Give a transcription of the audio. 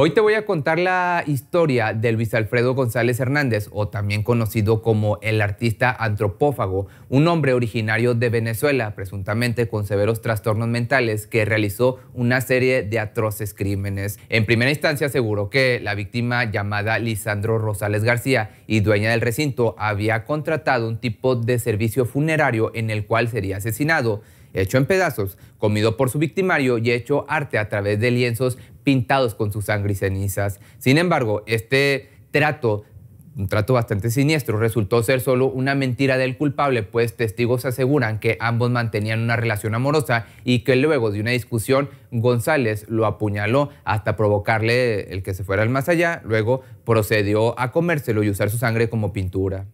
Hoy te voy a contar la historia de Luis Alfredo González Hernández, o también conocido como el artista antropófago, un hombre originario de Venezuela, presuntamente con severos trastornos mentales, que realizó una serie de atroces crímenes. En primera instancia aseguró que la víctima llamada Lisandro Rosales García y dueña del recinto había contratado un tipo de servicio funerario en el cual sería asesinado hecho en pedazos, comido por su victimario y hecho arte a través de lienzos pintados con su sangre y cenizas. Sin embargo, este trato un trato bastante siniestro, resultó ser solo una mentira del culpable, pues testigos aseguran que ambos mantenían una relación amorosa y que luego de una discusión González lo apuñaló hasta provocarle el que se fuera al más allá, luego procedió a comérselo y usar su sangre como pintura.